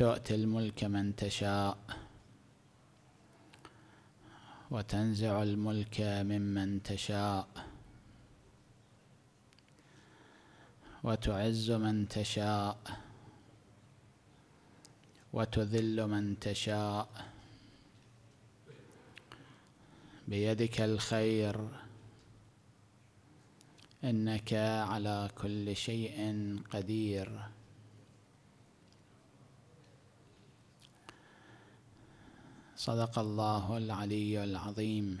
تؤتي الملك من تشاء وتنزع الملك ممن تشاء وتعز من تشاء وتذل من تشاء بيدك الخير انك على كل شيء قدير صدق الله العلي العظيم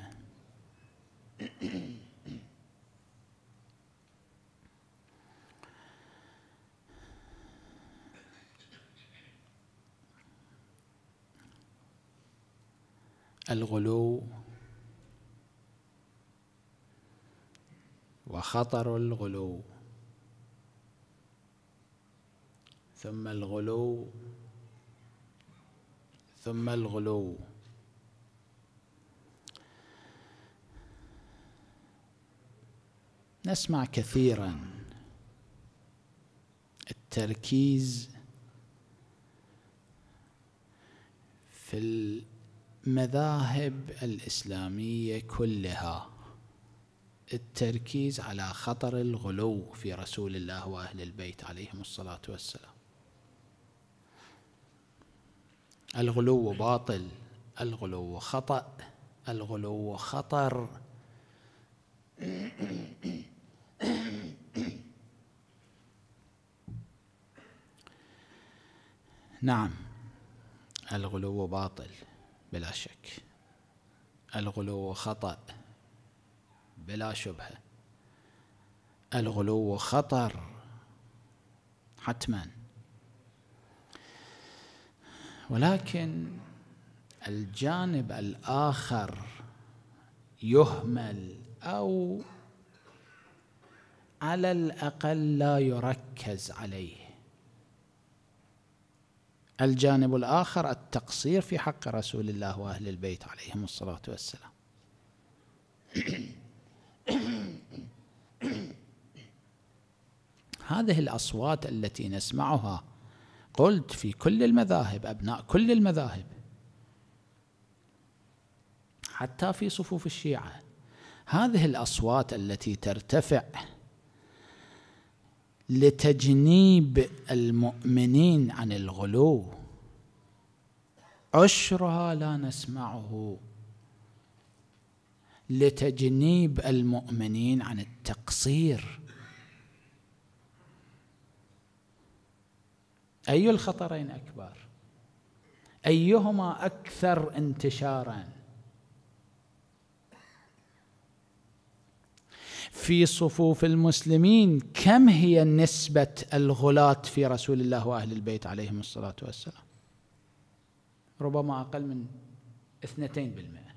الغلو وخطر الغلو ثم الغلو ثم الغلو نسمع كثيرا التركيز في المذاهب الاسلاميه كلها التركيز على خطر الغلو في رسول الله واهل البيت عليهم الصلاه والسلام الغلو باطل الغلو خطأ الغلو خطر نعم الغلو باطل بلا شك الغلو خطأ بلا شبهة الغلو خطر حتماً ولكن الجانب الآخر يهمل أو على الأقل لا يركز عليه الجانب الآخر التقصير في حق رسول الله وأهل البيت عليهم الصلاة والسلام هذه الأصوات التي نسمعها قلت في كل المذاهب أبناء كل المذاهب حتى في صفوف الشيعة هذه الأصوات التي ترتفع لتجنيب المؤمنين عن الغلو عشرها لا نسمعه لتجنيب المؤمنين عن التقصير أي الخطرين أكبر أيهما أكثر انتشارا في صفوف المسلمين كم هي نسبة الغلاة في رسول الله وأهل البيت عليهم الصلاة والسلام ربما أقل من اثنتين بالمئه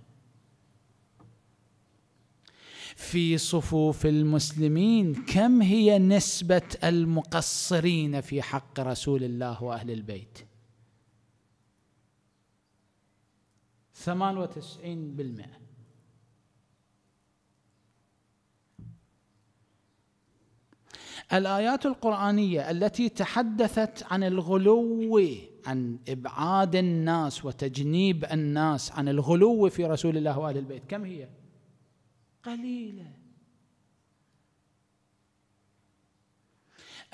في صفوف المسلمين كم هي نسبه المقصرين في حق رسول الله واهل البيت 98% الايات القرانيه التي تحدثت عن الغلو عن ابعاد الناس وتجنيب الناس عن الغلو في رسول الله واهل البيت كم هي؟ قليله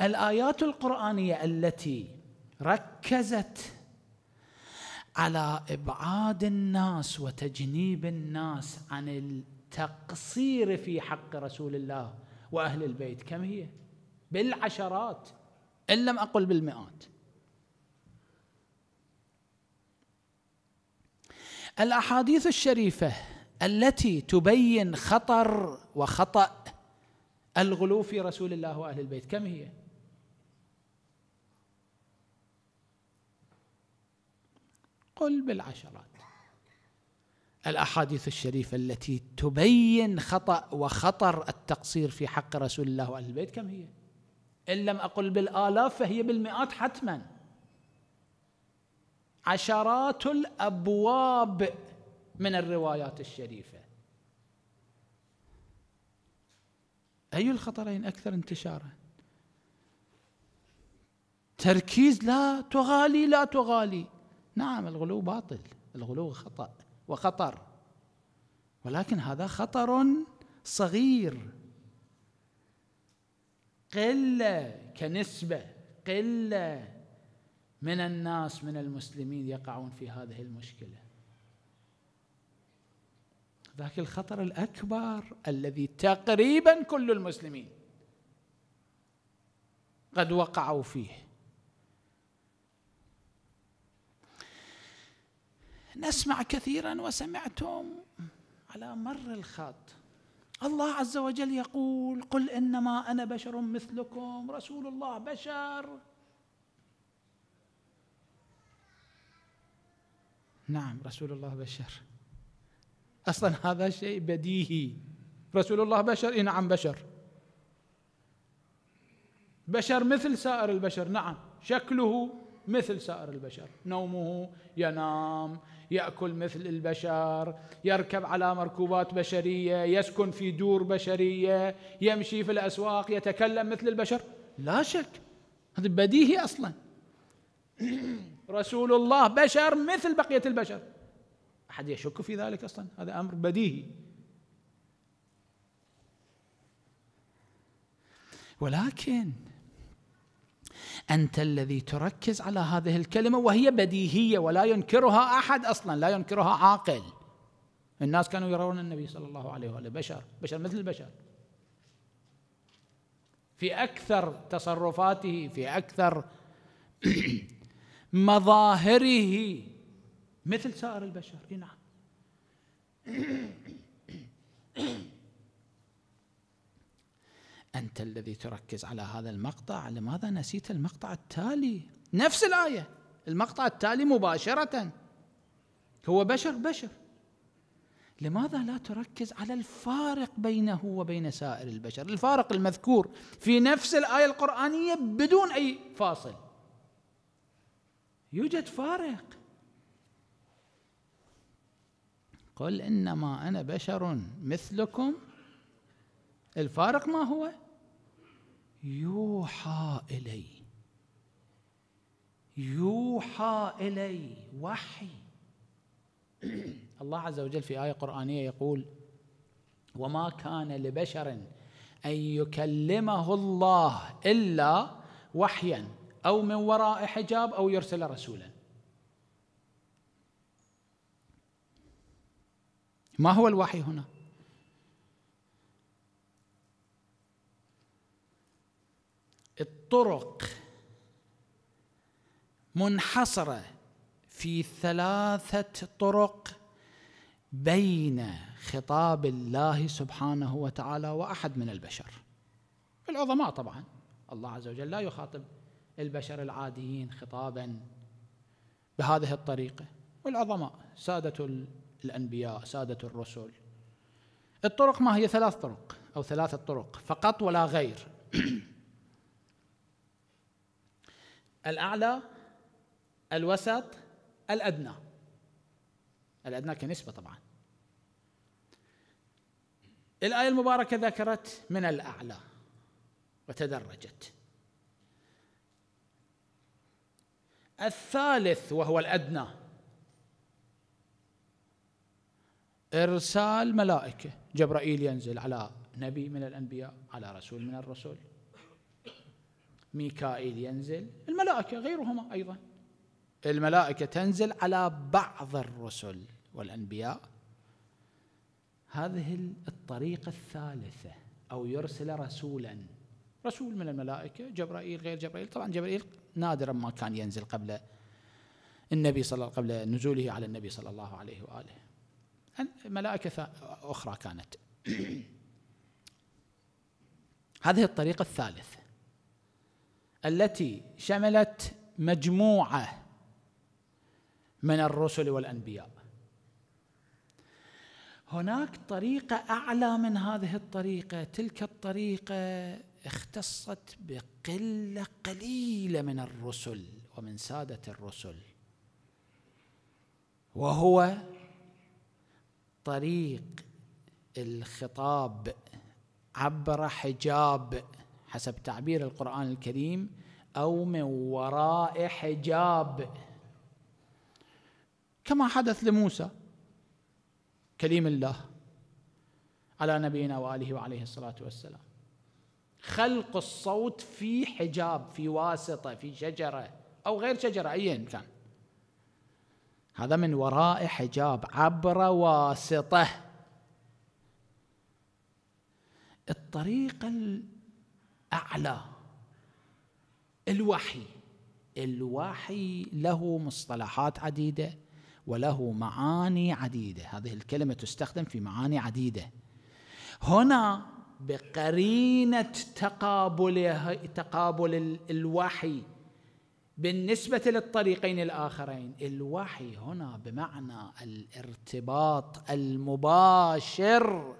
الايات القرانيه التي ركزت على ابعاد الناس وتجنيب الناس عن التقصير في حق رسول الله واهل البيت كم هي بالعشرات ان لم اقل بالمئات الاحاديث الشريفه التي تبين خطر وخطأ الغلو في رسول الله واهل البيت كم هي؟ قل بالعشرات الاحاديث الشريفه التي تبين خطأ وخطر التقصير في حق رسول الله واهل البيت كم هي؟ ان لم اقل بالالاف فهي بالمئات حتما عشرات الابواب من الروايات الشريفة أي الخطرين أكثر انتشارا تركيز لا تغالي لا تغالي نعم الغلو باطل الغلو خطأ وخطر ولكن هذا خطر صغير قلة كنسبة قلة من الناس من المسلمين يقعون في هذه المشكله ذاك الخطر الاكبر الذي تقريبا كل المسلمين قد وقعوا فيه نسمع كثيرا وسمعتم على مر الخط الله عز وجل يقول قل انما انا بشر مثلكم رسول الله بشر نعم رسول الله بشر اصلا هذا شيء بديهي رسول الله بشر اي نعم بشر بشر مثل سائر البشر نعم شكله مثل سائر البشر نومه ينام ياكل مثل البشر يركب على مركوبات بشريه يسكن في دور بشريه يمشي في الاسواق يتكلم مثل البشر لا شك هذا بديهي اصلا رسول الله بشر مثل بقيه البشر أحد يشك في ذلك أصلا هذا أمر بديهي ولكن أنت الذي تركز على هذه الكلمة وهي بديهية ولا ينكرها أحد أصلا لا ينكرها عاقل الناس كانوا يرون النبي صلى الله عليه وآله بشر بشر مثل البشر في أكثر تصرفاته في أكثر مظاهره مثل سائر البشر اي نعم أنت الذي تركز على هذا المقطع لماذا نسيت المقطع التالي نفس الآية المقطع التالي مباشرة هو بشر بشر لماذا لا تركز على الفارق بينه وبين سائر البشر الفارق المذكور في نفس الآية القرآنية بدون أي فاصل يوجد فارق قل انما انا بشر مثلكم الفارق ما هو يوحى الي يوحى الي وحي الله عز وجل في ايه قرانيه يقول وما كان لبشر ان يكلمه الله الا وحيا او من وراء حجاب او يرسل رسولا ما هو الوحي هنا الطرق منحصره في ثلاثه طرق بين خطاب الله سبحانه وتعالى واحد من البشر العظماء طبعا الله عز وجل لا يخاطب البشر العاديين خطابا بهذه الطريقه والعظماء ساده الأنبياء سادة الرسل الطرق ما هي ثلاث طرق أو ثلاثة طرق فقط ولا غير الأعلى الوسط الأدنى الأدنى كنسبة طبعا الآية المباركة ذكرت من الأعلى وتدرجت الثالث وهو الأدنى ارسال ملائكه جبرائيل ينزل على نبي من الانبياء على رسول من الرسل ميكائيل ينزل الملائكه غيرهما ايضا الملائكه تنزل على بعض الرسل والانبياء هذه الطريقه الثالثه او يرسل رسولا رسول من الملائكه جبرائيل غير جبرائيل طبعا جبرائيل نادرا ما كان ينزل قبل النبي صلى الله قبل نزوله على النبي صلى الله عليه واله ملائكة أخرى كانت هذه الطريقة الثالثة التي شملت مجموعة من الرسل والأنبياء هناك طريقة أعلى من هذه الطريقة تلك الطريقة اختصت بقلة قليلة من الرسل ومن سادة الرسل وهو طريق الخطاب عبر حجاب حسب تعبير القرآن الكريم أو من وراء حجاب كما حدث لموسى كليم الله على نبينا وآله وعليه الصلاة والسلام خلق الصوت في حجاب في واسطة في شجرة أو غير شجرة أيا كان هذا من وراء حجاب عبر واسطه الطريق الاعلى الوحي الوحي له مصطلحات عديده وله معاني عديده هذه الكلمه تستخدم في معاني عديده هنا بقرينه تقابل تقابل الوحي بالنسبة للطريقين الآخرين الوحي هنا بمعنى الارتباط المباشر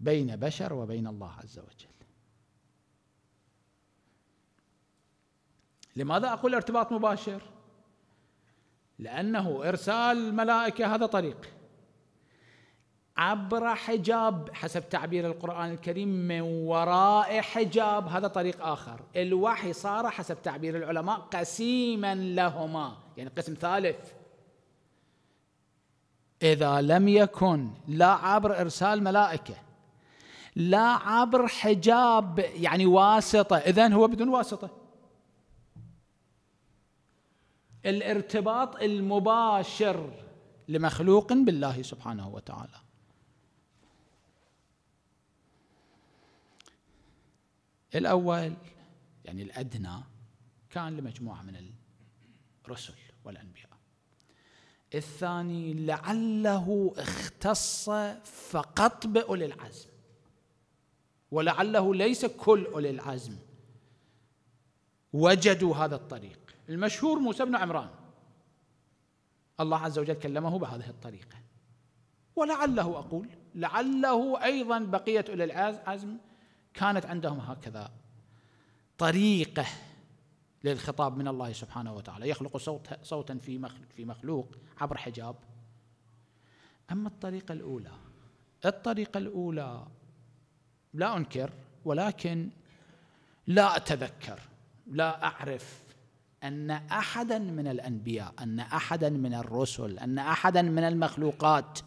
بين بشر وبين الله عز وجل لماذا أقول ارتباط مباشر؟ لأنه إرسال ملائكة هذا طريق عبر حجاب حسب تعبير القرآن الكريم من وراء حجاب هذا طريق آخر الوحي صار حسب تعبير العلماء قسيما لهما يعني قسم ثالث إذا لم يكن لا عبر إرسال ملائكة لا عبر حجاب يعني واسطة إذن هو بدون واسطة الارتباط المباشر لمخلوق بالله سبحانه وتعالى الأول يعني الأدنى كان لمجموعة من الرسل والأنبياء الثاني لعله اختص فقط بأولي العزم ولعله ليس كل أولي العزم وجدوا هذا الطريق المشهور موسى بن عمران الله عز وجل كلمه بهذه الطريقة ولعله أقول لعله أيضا بقية أولي العزم كانت عندهم هكذا طريقه للخطاب من الله سبحانه وتعالى يخلق صوت صوتا في في مخلوق عبر حجاب اما الطريقه الاولى الطريقه الاولى لا انكر ولكن لا اتذكر لا اعرف ان احدا من الانبياء ان احدا من الرسل ان احدا من المخلوقات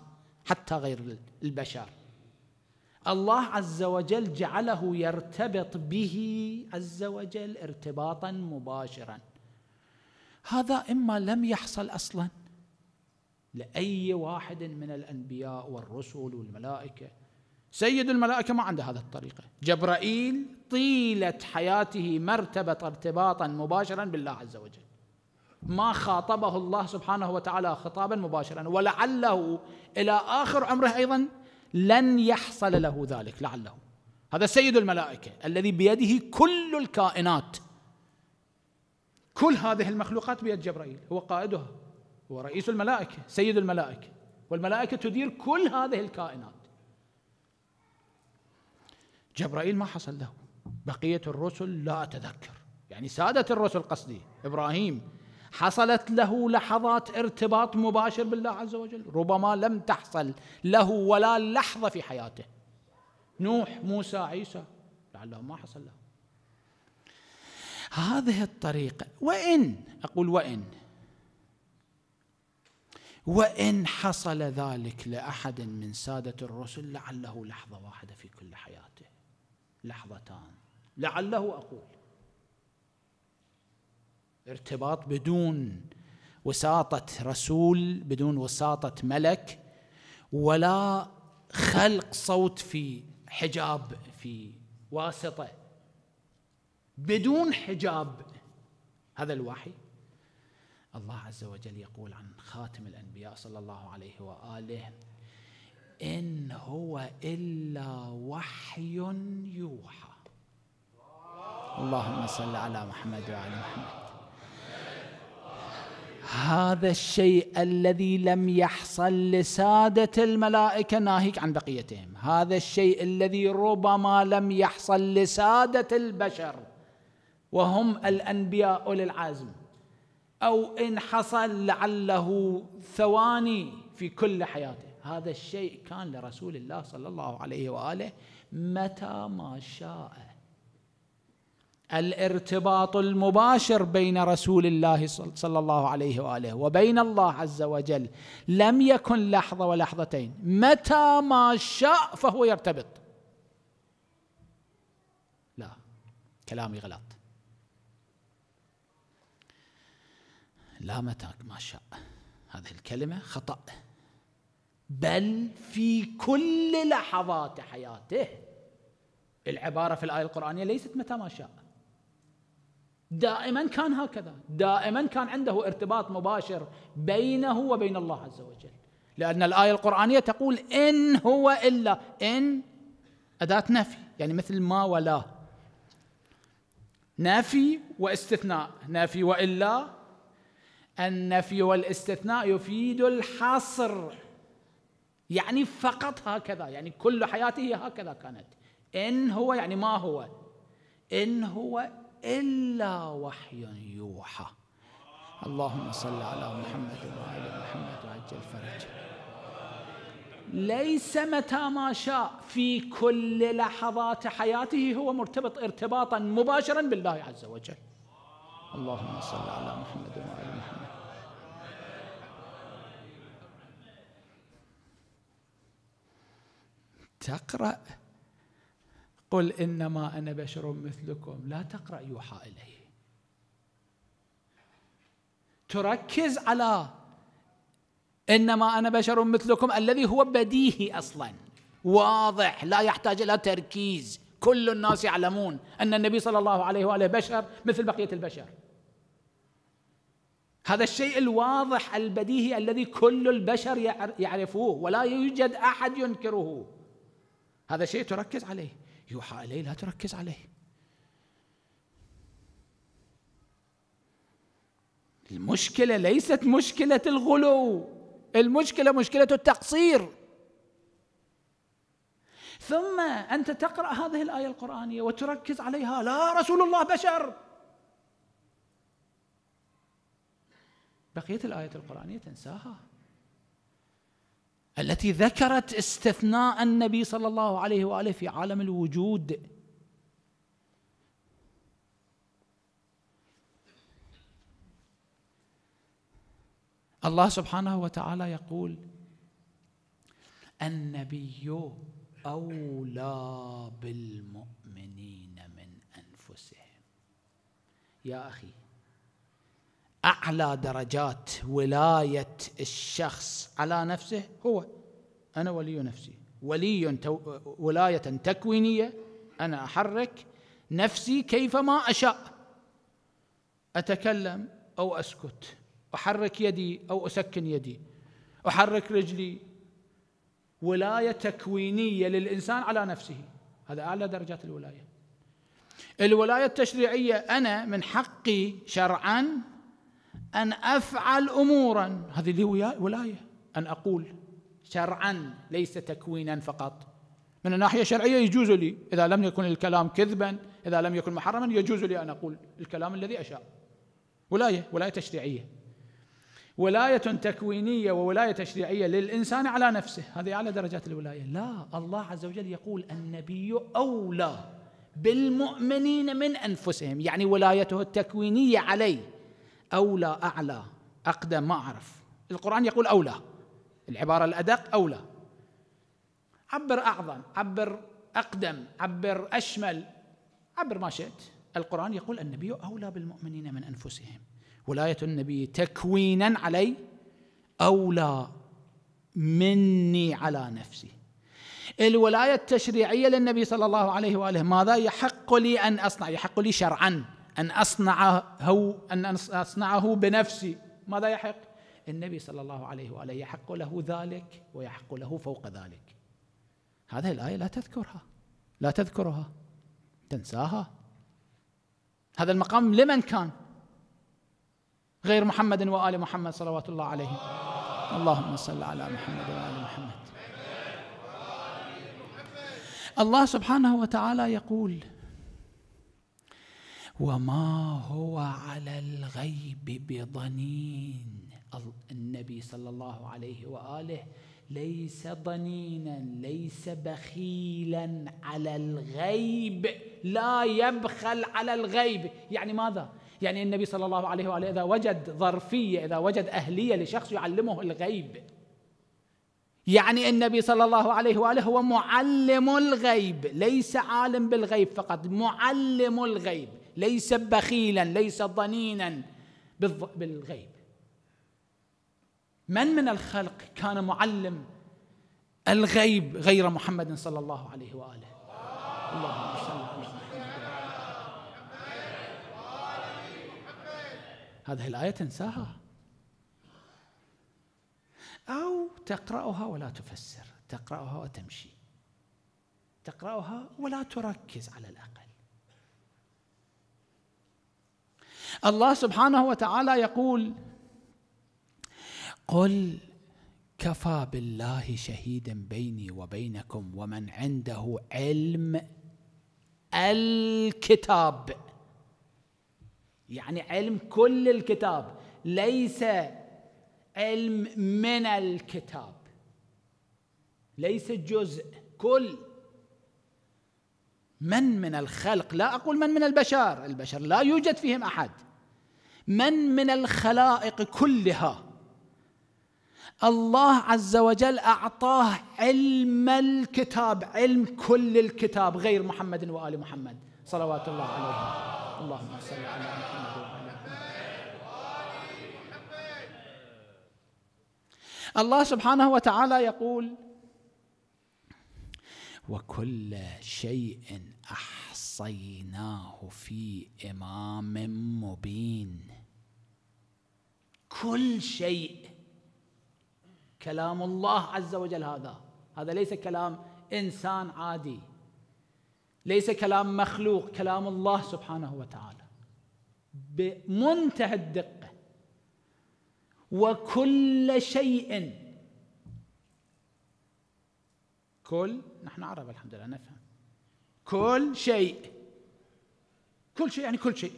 حتى غير البشر الله عز وجل جعله يرتبط به عز وجل ارتباطا مباشرا هذا اما لم يحصل اصلا لاي واحد من الانبياء والرسل والملائكه سيد الملائكه ما عنده هذا الطريقه جبرائيل طيله حياته ما ارتبط ارتباطا مباشرا بالله عز وجل ما خاطبه الله سبحانه وتعالى خطابا مباشرا ولعله الى اخر عمره ايضا لن يحصل له ذلك لعله هذا سيد الملائكه الذي بيده كل الكائنات كل هذه المخلوقات بيد جبرائيل هو قائدها هو رئيس الملائكه سيد الملائكه والملائكه تدير كل هذه الكائنات جبرائيل ما حصل له بقيه الرسل لا اتذكر يعني ساده الرسل قصدي ابراهيم حصلت له لحظات ارتباط مباشر بالله عز وجل ربما لم تحصل له ولا لحظة في حياته نوح موسى عيسى لعله ما حصل له هذه الطريقة وإن أقول وإن وإن حصل ذلك لأحد من سادة الرسل لعله لحظة واحدة في كل حياته لحظتان لعله أقول ارتباط بدون وساطة رسول بدون وساطة ملك ولا خلق صوت في حجاب في واسطة بدون حجاب هذا الوحي الله عز وجل يقول عن خاتم الأنبياء صلى الله عليه وآله إن هو إلا وحي يوحى اللهم صل على محمد وعلى محمد هذا الشيء الذي لم يحصل لسادة الملائكة ناهيك عن بقيتهم هذا الشيء الذي ربما لم يحصل لسادة البشر وهم الأنبياء أولي العزم أو إن حصل لعله ثواني في كل حياته هذا الشيء كان لرسول الله صلى الله عليه وآله متى ما شاء الارتباط المباشر بين رسول الله صلى الله عليه واله وبين الله عز وجل لم يكن لحظه ولحظتين متى ما شاء فهو يرتبط لا كلامي غلط لا متى ما شاء هذه الكلمه خطا بل في كل لحظات حياته العباره في الايه القرانيه ليست متى ما شاء دائما كان هكذا دائما كان عنده ارتباط مباشر بينه وبين الله عز وجل لأن الآية القرآنية تقول إن هو إلا إن أداة نفي يعني مثل ما ولا نفي واستثناء نفي وإلا النفي والاستثناء يفيد الحصر يعني فقط هكذا يعني كل حياته هكذا كانت إن هو يعني ما هو إن هو إلا وحي يوحى اللهم صل على محمد وآل محمد وعجل فرج ليس متى ما شاء في كل لحظات حياته هو مرتبط ارتباطا مباشرا بالله عز وجل اللهم صل على محمد وآل محمد تقرأ قل انما انا بشر مثلكم لا تقرا يوحى الي تركز على انما انا بشر مثلكم الذي هو بديهي اصلا واضح لا يحتاج الى تركيز كل الناس يعلمون ان النبي صلى الله عليه واله بشر مثل بقيه البشر هذا الشيء الواضح البديهي الذي كل البشر يعرفوه ولا يوجد احد ينكره هذا شيء تركز عليه يوحى إليه لا تركز عليه المشكلة ليست مشكلة الغلو المشكلة مشكلة التقصير ثم أنت تقرأ هذه الآية القرآنية وتركز عليها لا رسول الله بشر بقية الآية القرآنية تنساها التي ذكرت استثناء النبي صلى الله عليه واله في عالم الوجود الله سبحانه وتعالى يقول النبي اولى بالمؤمنين من انفسهم يا اخي اعلى درجات ولايه الشخص على نفسه هو انا ولي نفسي ولي ولايه تكوينيه انا احرك نفسي كيفما اشاء اتكلم او اسكت احرك يدي او اسكن يدي احرك رجلي ولايه تكوينيه للانسان على نفسه هذا اعلى درجات الولايه الولايه التشريعيه انا من حقي شرعا أن أفعل أمورا هذه لي ولاية أن أقول شرعا ليس تكوينا فقط من الناحية الشرعية يجوز لي إذا لم يكن الكلام كذبا إذا لم يكن محرما يجوز لي أن أقول الكلام الذي أشاء ولاية ولاية تشريعية ولاية تكوينية وولاية تشريعية للإنسان على نفسه هذه أعلى درجات الولاية لا الله عز وجل يقول النبي أولى بالمؤمنين من أنفسهم يعني ولايته التكوينية عليه أولى أعلى أقدم ما أعرف القرآن يقول أولى العبارة الأدق أولى عبر أعظم عبر أقدم عبر أشمل عبر ما شئت القرآن يقول النبي أولى بالمؤمنين من أنفسهم ولاية النبي تكوينا علي أولى مني على نفسي الولاية التشريعية للنبي صلى الله عليه وآله ماذا يحق لي أن أصنع يحق لي شرعا أن أصنعه أن أصنعه بنفسي ماذا يحق؟ النبي صلى الله عليه وآله يحق له ذلك ويحق له فوق ذلك هذه الآية لا تذكرها لا تذكرها تنساها هذا المقام لمن كان غير محمد وآل محمد صلوات الله عليه اللهم صل على محمد وآل محمد الله سبحانه وتعالى يقول وما هو على الغيب بضنين النبي صلى الله عليه واله ليس ضنينا ليس بخيلا على الغيب لا يبخل على الغيب يعني ماذا يعني النبي صلى الله عليه واله اذا وجد ظرفيه اذا وجد اهليه لشخص يعلمه الغيب يعني النبي صلى الله عليه واله هو معلم الغيب ليس عالم بالغيب فقط معلم الغيب ليس بخيلا ليس ضنينا بالغيب من من الخلق كان معلم الغيب غير محمد صلى الله عليه واله اللهم صل على محمد هذه الايه تنساها او تقراها ولا تفسر تقراها وتمشي تقراها ولا تركز على الاقل الله سبحانه وتعالى يقول قل كفى بالله شهيدا بيني وبينكم ومن عنده علم الكتاب يعني علم كل الكتاب ليس علم من الكتاب ليس جزء كل من من الخلق لا اقول من من البشر البشر لا يوجد فيهم احد من من الخلائق كلها الله عز وجل اعطاه علم الكتاب علم كل الكتاب غير محمد وال محمد صلوات الله عليهم اللهم صل على محمد محمد الله سبحانه وتعالى يقول وكل شيء احصيناه في امام مبين كل شيء كلام الله عز وجل هذا هذا ليس كلام انسان عادي ليس كلام مخلوق كلام الله سبحانه وتعالى بمنتهى الدقه وكل شيء كل نحن عرب الحمد لله نفهم كل شيء كل شيء يعني كل شيء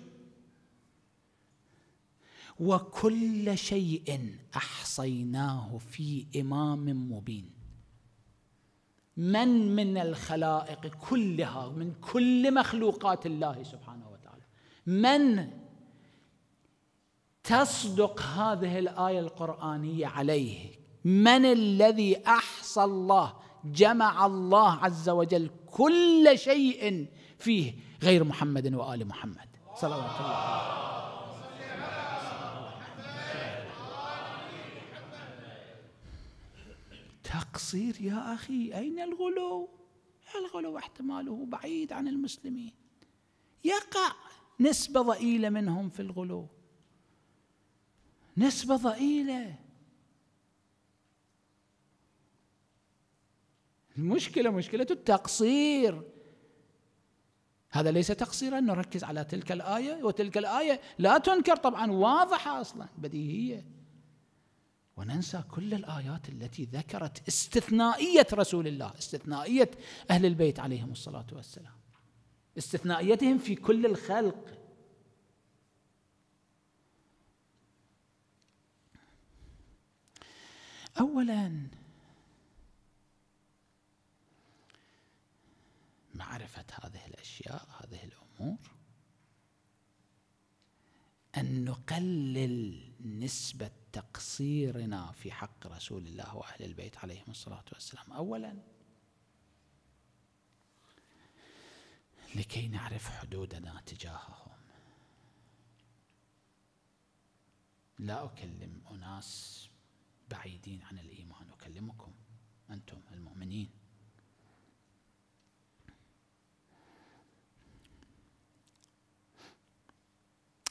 وكل شيء احصيناه في امام مبين من من الخلائق كلها من كل مخلوقات الله سبحانه وتعالى من تصدق هذه الايه القرانيه عليه من الذي احصى الله جمع الله عز وجل كل شيء فيه غير محمد وآل محمد صلوات الله عليه تقصير يا أخي أين الغلو الغلو احتماله بعيد عن المسلمين يقع نسبة ضئيلة منهم في الغلو نسبة ضئيلة المشكلة مشكلة التقصير هذا ليس تقصيرا نركز على تلك الآية وتلك الآية لا تنكر طبعا واضحة أصلا بديهية وننسى كل الآيات التي ذكرت استثنائية رسول الله استثنائية أهل البيت عليهم الصلاة والسلام استثنائيتهم في كل الخلق أولا معرفة هذه الأشياء هذه الأمور أن نقلل نسبة تقصيرنا في حق رسول الله وأهل البيت عليهم الصلاة والسلام أولا لكي نعرف حدودنا تجاههم لا أكلم أناس بعيدين عن الإيمان أكلمكم أنتم المؤمنين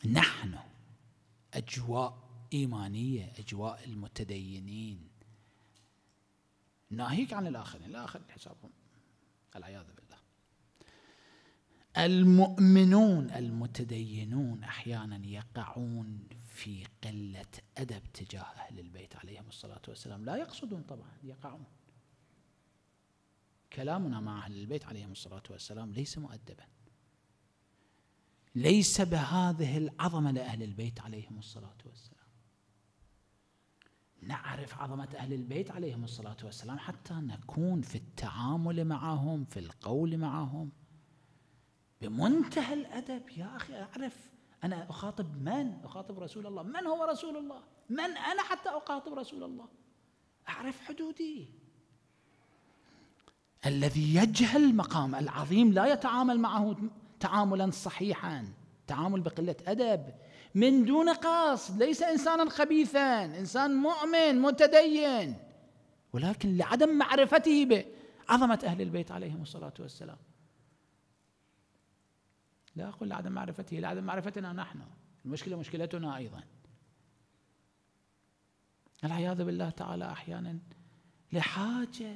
نحن اجواء ايمانيه اجواء المتدينين ناهيك عن الاخرين الاخر حسابهم العياذ بالله المؤمنون المتدينون احيانا يقعون في قله ادب تجاه اهل البيت عليهم الصلاه والسلام لا يقصدون طبعا يقعون كلامنا مع اهل البيت عليهم الصلاه والسلام ليس مؤدبا ليس بهذه العظمة لأهل البيت عليهم الصلاة والسلام نعرف عظمة أهل البيت عليهم الصلاة والسلام حتى نكون في التعامل معهم في القول معهم بمنتهى الأدب يا أخي أعرف أنا أخاطب من؟ أخاطب رسول الله من هو رسول الله؟ من أنا حتى أخاطب رسول الله؟ أعرف حدودي الذي يجهل مقام العظيم لا يتعامل معه تعاملا صحيحا تعامل بقله ادب من دون قصد ليس انسانا خبيثا انسان مؤمن متدين ولكن لعدم معرفته بعظمه اهل البيت عليهم الصلاه والسلام لا اقول لعدم معرفته لعدم معرفتنا نحن المشكله مشكلتنا ايضا العياذ بالله تعالى احيانا لحاجه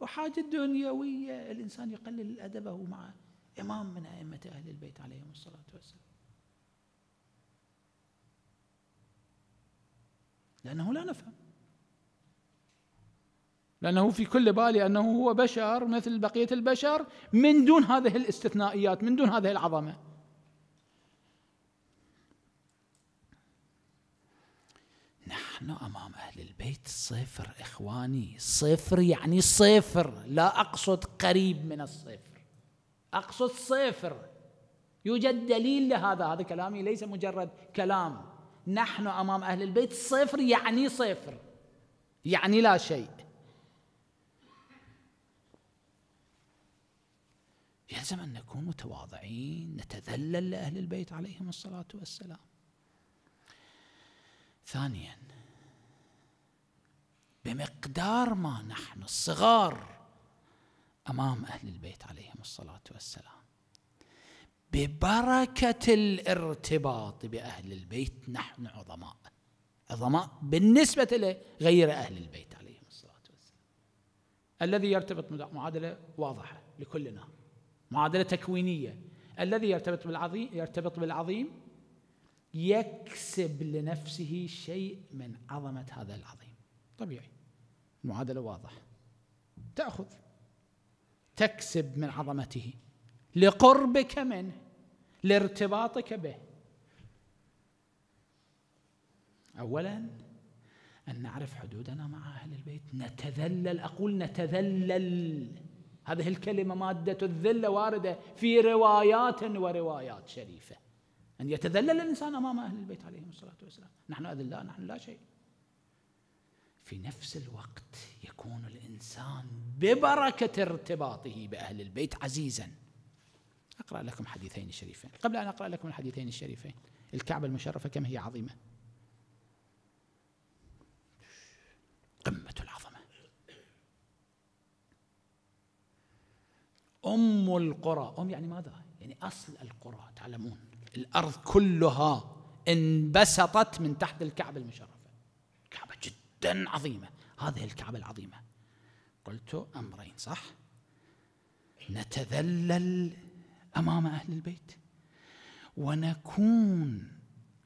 وحاجه دنيويه الانسان يقلل ادبه مع إمام من أئمة أهل البيت عليهم الصلاة والسلام لأنه لا نفهم لأنه في كل بالي أنه هو بشر مثل بقية البشر من دون هذه الاستثنائيات من دون هذه العظمة نحن أمام أهل البيت صفر إخواني صفر يعني صفر لا أقصد قريب من الصفر أقصد صفر يوجد دليل لهذا هذا كلامي ليس مجرد كلام نحن أمام أهل البيت صفر يعني صفر يعني لا شيء يلزم أن نكون متواضعين نتذلل لأهل البيت عليهم الصلاة والسلام ثانيا بمقدار ما نحن الصغار امام اهل البيت عليهم الصلاه والسلام ببركه الارتباط باهل البيت نحن عظماء عظماء بالنسبه لغير اهل البيت عليهم الصلاه والسلام الذي يرتبط معادله واضحه لكلنا معادله تكوينيه الذي يرتبط بالعظيم يرتبط بالعظيم يكسب لنفسه شيء من عظمه هذا العظيم طبيعي المعادله واضحه تاخذ تكسب من عظمته لقربك منه لارتباطك به اولا ان نعرف حدودنا مع اهل البيت نتذلل اقول نتذلل هذه الكلمه ماده الذله وارده في روايات وروايات شريفه ان يتذلل الانسان امام اهل البيت عليهم الصلاه والسلام نحن اذلاء نحن لا شيء في نفس الوقت يكون الانسان ببركه ارتباطه باهل البيت عزيزا اقرا لكم حديثين الشريفين قبل ان اقرا لكم الحديثين الشريفين الكعبه المشرفه كم هي عظيمه قمه العظمه ام القرى ام يعني ماذا يعني اصل القرى تعلمون الارض كلها انبسطت من تحت الكعبه المشرفه كعبه جدا جدا عظيمة هذه الكعبة العظيمة قلت أمرين صح نتذلل أمام أهل البيت ونكون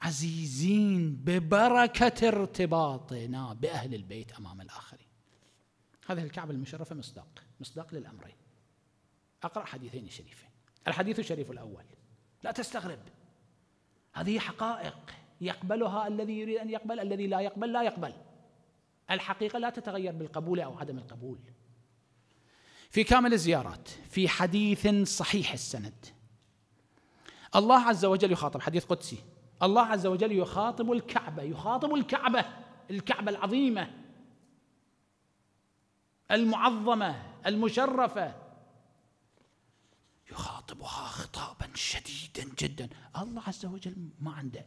عزيزين ببركة ارتباطنا بأهل البيت أمام الآخرين هذه الكعبة المشرفة مصداق مصداق للأمرين أقرأ حديثين شريفين الحديث الشريف الأول لا تستغرب هذه حقائق يقبلها الذي يريد أن يقبل الذي لا يقبل لا يقبل الحقيقة لا تتغير بالقبول أو عدم القبول في كامل الزيارات في حديث صحيح السند الله عز وجل يخاطب حديث قدسي الله عز وجل يخاطب الكعبة يخاطب الكعبة الكعبة العظيمة المعظمة المشرفة يخاطبها خطابا شديدا جدا الله عز وجل ما عنده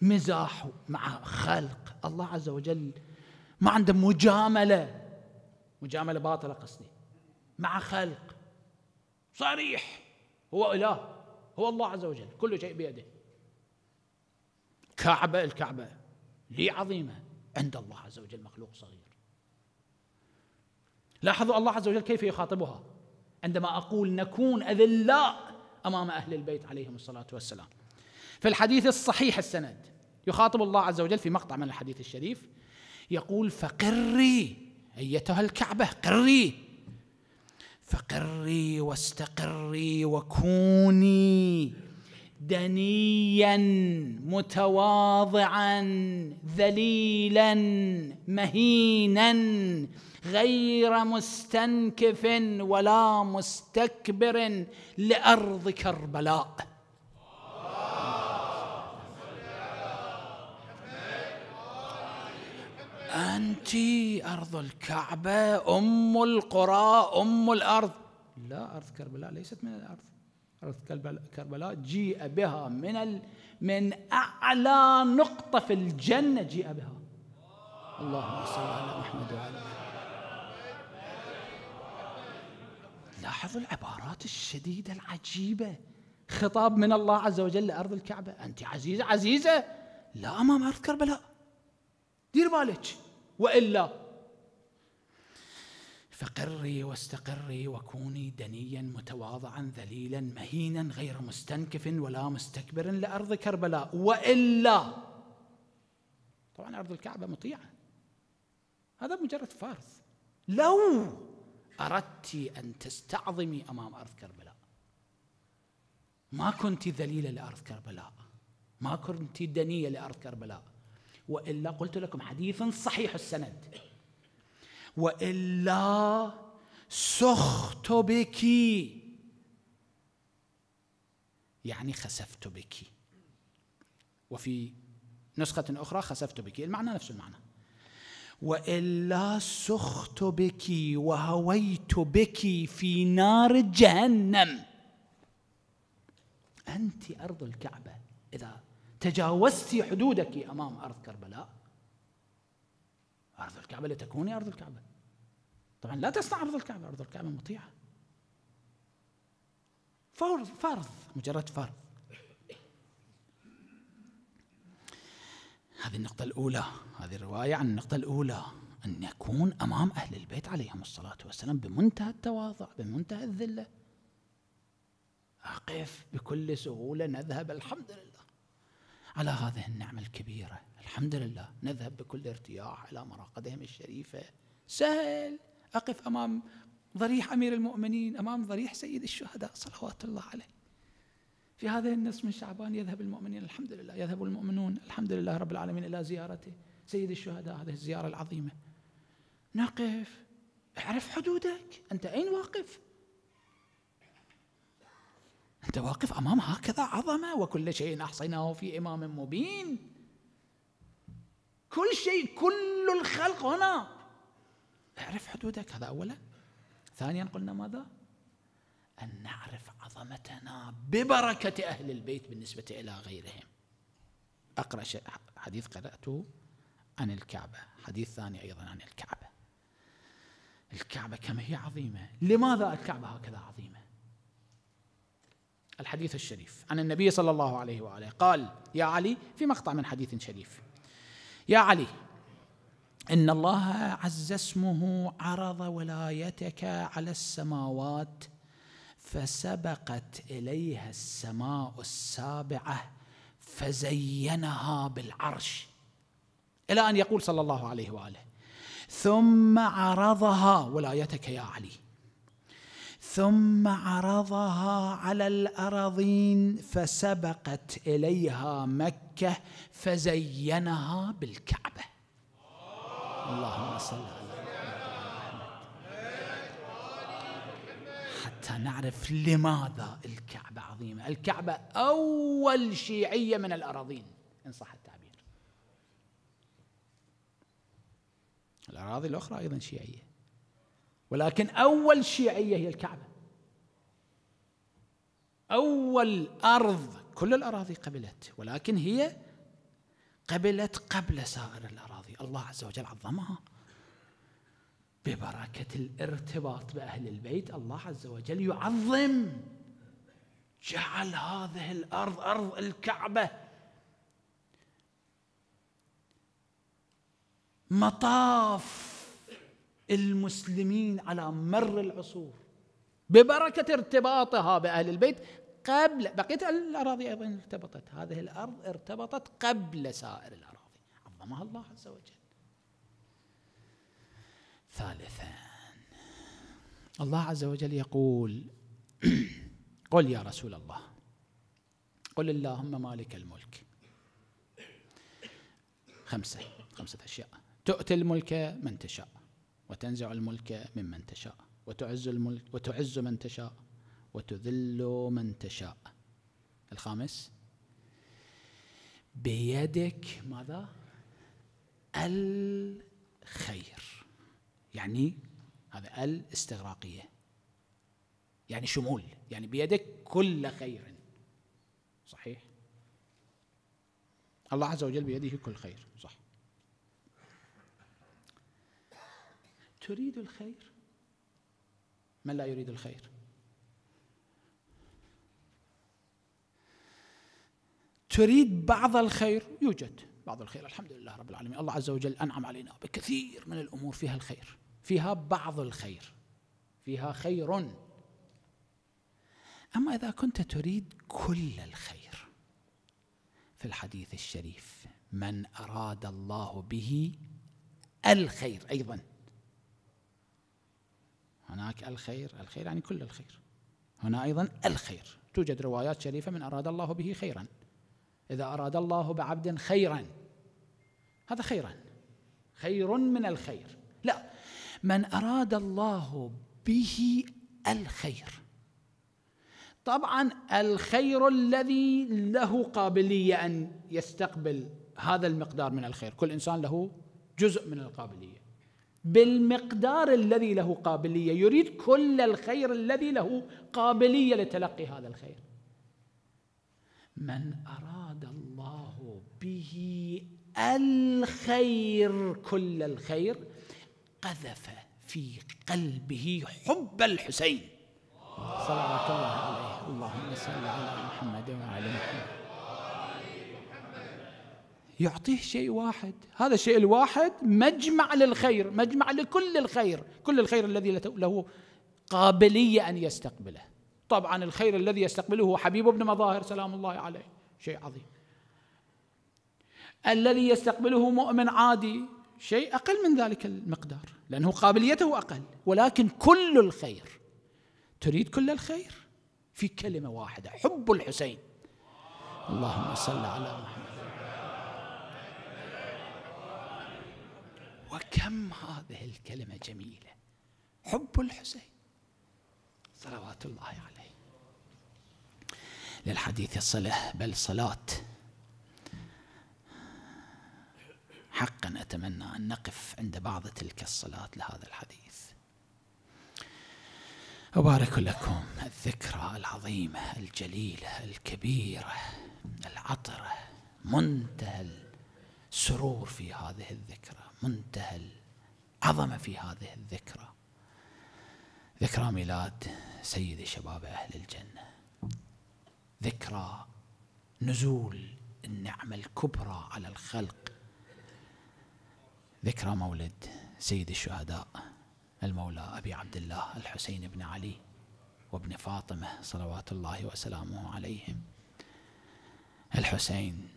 مزاح مع خلق الله عز وجل ما عنده مجامله مجامله باطله قصدي مع خلق صريح هو اله هو الله عز وجل كل شيء بيده كعبه الكعبه لي عظيمه عند الله عز وجل مخلوق صغير لاحظوا الله عز وجل كيف يخاطبها عندما اقول نكون اذلاء امام اهل البيت عليهم الصلاه والسلام في الحديث الصحيح السند يخاطب الله عز وجل في مقطع من الحديث الشريف يقول فقري ايتها الكعبه قري فقري واستقري وكوني دنيا متواضعا ذليلا مهينا غير مستنكف ولا مستكبر لارض كربلاء أنت أرض الكعبة أم القرى أم الأرض لا أرض كربلاء ليست من الأرض أرض كربلاء جيء بها من ال... من أعلى نقطة في الجنة جيء بها اللهم صل على محمد وعلى لاحظوا العبارات الشديدة العجيبة خطاب من الله عز وجل لأرض الكعبة أنت عزيزة عزيزة لا أمام أرض كربلاء دير بالك والا فقري واستقري وكوني دنيا متواضعا ذليلا مهينا غير مستنكف ولا مستكبر لارض كربلاء والا طبعا ارض الكعبه مطيعه هذا مجرد فرض لو اردت ان تستعظمي امام ارض كربلاء ما كنت ذليله لارض كربلاء ما كنت دنيه لارض كربلاء والا قلت لكم حديث صحيح السند والا سخت بك يعني خسفت بك وفي نسخة أخرى خسفت بك المعنى نفس المعنى وإلا سخت بك وهويت بك في نار جهنم أنت أرض الكعبة إذا تجاوزت حدودك امام ارض كربلاء ارض الكعبه لتكوني ارض الكعبه طبعا لا تصنع ارض الكعبه ارض الكعبه مطيعه فرض فرض مجرد فرض هذه النقطة الأولى هذه الرواية عن النقطة الأولى أن يكون أمام أهل البيت عليهم الصلاة والسلام بمنتهى التواضع بمنتهى الذلة أقف بكل سهولة نذهب الحمد لله على هذه النعمة الكبيرة الحمد لله نذهب بكل ارتياح إلى مراقدهم الشريفة سهل أقف أمام ضريح أمير المؤمنين أمام ضريح سيد الشهداء صلوات الله عليه في هذه النصف من شعبان يذهب المؤمنين الحمد لله يذهب المؤمنون الحمد لله رب العالمين إلى زيارته سيد الشهداء هذه الزيارة العظيمة نقف اعرف حدودك أنت أين واقف أنت واقف أمام هكذا عظمة وكل شيء أحصيناه في إمام مبين كل شيء كل الخلق هنا اعرف حدودك هذا أولا ثانيا قلنا ماذا أن نعرف عظمتنا ببركة أهل البيت بالنسبة إلى غيرهم أقرأ حديث قرأته عن الكعبة حديث ثاني أيضا عن الكعبة الكعبة كما هي عظيمة لماذا الكعبة هكذا عظيمة الحديث الشريف عن النبي صلى الله عليه وآله قال يا علي في مقطع من حديث شريف يا علي إن الله عز اسمه عرض ولايتك على السماوات فسبقت إليها السماء السابعة فزينها بالعرش إلى أن يقول صلى الله عليه وآله ثم عرضها ولايتك يا علي ثم عرضها على الاراضين فسبقت اليها مكه فزينها بالكعبه اللهم صل على حتى نعرف لماذا الكعبه عظيمه الكعبه اول شيعيه من الاراضين ان صح التعبير الاراضي الاخرى ايضا شيعيه ولكن أول شيعية هي الكعبة أول أرض كل الأراضي قبلت ولكن هي قبلت قبل سائر الأراضي الله عز وجل عظمها ببركة الارتباط بأهل البيت الله عز وجل يعظم جعل هذه الأرض أرض الكعبة مطاف المسلمين على مر العصور ببركة ارتباطها بأهل البيت قبل بقية الأراضي أيضا ارتبطت هذه الأرض ارتبطت قبل سائر الأراضي عظمها الله عز وجل ثالثا الله عز وجل يقول قل يا رسول الله قل اللهم مالك الملك خمسة خمسة أشياء تؤتي الملك من تشاء وتنزع الملك ممن تشاء وتعز الملك وتعز من تشاء وتذل من تشاء الخامس بيدك ماذا الخير يعني هذا الاستغراقيه يعني شمول يعني بيدك كل خير صحيح الله عز وجل بيده كل خير صح تريد الخير من لا يريد الخير تريد بعض الخير يوجد بعض الخير الحمد لله رب العالمين الله عز وجل أنعم علينا بكثير من الأمور فيها الخير فيها بعض الخير فيها خير أما إذا كنت تريد كل الخير في الحديث الشريف من أراد الله به الخير أيضا هناك الخير الخير يعني كل الخير هنا أيضا الخير توجد روايات شريفة من أراد الله به خيرا إذا أراد الله بعبد خيرا هذا خيرا خير من الخير لا من أراد الله به الخير طبعا الخير الذي له قابلية أن يستقبل هذا المقدار من الخير كل إنسان له جزء من القابلية بالمقدار الذي له قابليه يريد كل الخير الذي له قابليه لتلقي هذا الخير من اراد الله به الخير كل الخير قذف في قلبه حب الحسين صلوات الله عليه اللهم صل على محمد وعلى محمد يعطيه شيء واحد هذا الشيء الواحد مجمع للخير مجمع لكل الخير كل الخير الذي له قابلية أن يستقبله طبعا الخير الذي يستقبله هو حبيب بن مظاهر سلام الله عليه شيء عظيم الذي يستقبله مؤمن عادي شيء أقل من ذلك المقدار لأنه قابليته أقل ولكن كل الخير تريد كل الخير في كلمة واحدة حب الحسين اللهم صل على محمد وكم هذه الكلمة جميلة حب الحسين صلوات الله عليه للحديث صلة بل صلاة حقا أتمنى أن نقف عند بعض تلك الصلاة لهذا الحديث أبارك لكم الذكرى العظيمة الجليلة الكبيرة العطرة منتهى السرور في هذه الذكرى منتهى العظمة في هذه الذكرى ذكرى ميلاد سيد شباب أهل الجنة ذكرى نزول النعمة الكبرى على الخلق ذكرى مولد سيد الشهداء المولى أبي عبد الله الحسين بن علي وابن فاطمة صلوات الله وسلامه عليهم الحسين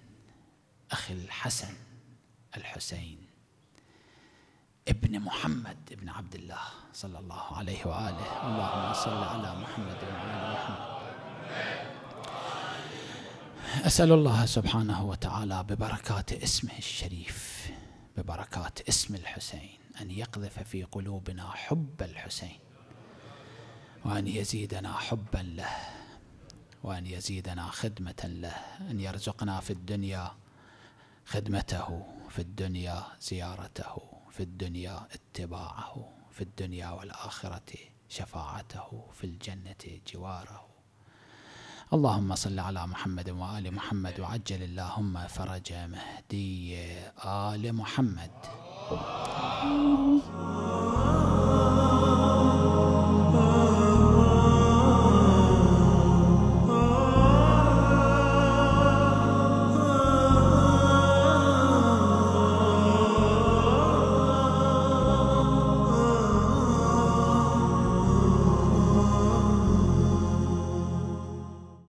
أخي الحسن الحسين ابن محمد ابن عبد الله صلى الله عليه وآله اللهم صل على محمد وعلى محمد أسأل الله سبحانه وتعالى ببركات اسمه الشريف ببركات اسم الحسين أن يقذف في قلوبنا حب الحسين وأن يزيدنا حبا له وأن يزيدنا خدمة له أن يرزقنا في الدنيا خدمته في الدنيا زيارته في الدنيا اتباعه في الدنيا والآخرة شفاعته في الجنة جواره اللهم صل على محمد وآل محمد وعجل اللهم فرج مهدي آل محمد